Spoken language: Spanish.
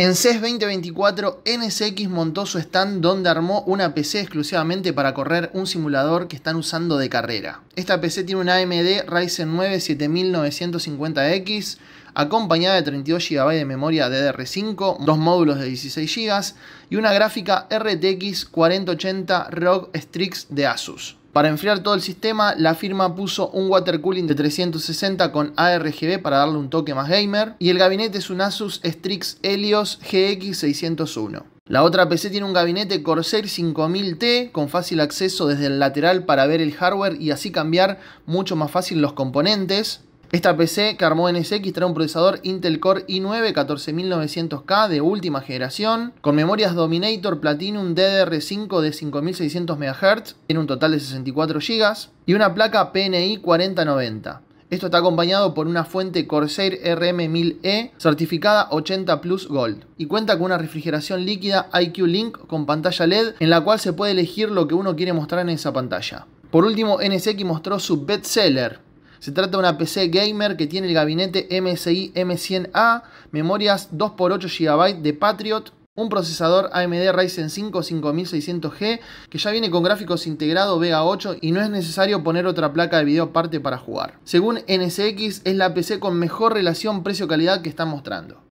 En CES 2024, NSX montó su stand donde armó una PC exclusivamente para correr un simulador que están usando de carrera. Esta PC tiene una AMD Ryzen 9 7950X, acompañada de 32 GB de memoria DDR5, dos módulos de 16 GB y una gráfica RTX 4080 ROG Strix de Asus. Para enfriar todo el sistema, la firma puso un water cooling de 360 con ARGB para darle un toque más gamer. Y el gabinete es un Asus Strix Helios GX601. La otra PC tiene un gabinete Corsair 5000T con fácil acceso desde el lateral para ver el hardware y así cambiar mucho más fácil los componentes. Esta PC que armó NSX trae un procesador Intel Core i9 14900K de última generación, con memorias Dominator Platinum DDR5 de 5600 MHz, en un total de 64 GB, y una placa PNI 4090. Esto está acompañado por una fuente Corsair RM1000E certificada 80 Plus Gold y cuenta con una refrigeración líquida IQ Link con pantalla LED en la cual se puede elegir lo que uno quiere mostrar en esa pantalla. Por último, NSX mostró su best-seller... Se trata de una PC gamer que tiene el gabinete MSI M100A, memorias 2x8 GB de Patriot, un procesador AMD Ryzen 5 5600G que ya viene con gráficos integrado Vega 8 y no es necesario poner otra placa de video aparte para jugar. Según NSX es la PC con mejor relación precio-calidad que está mostrando.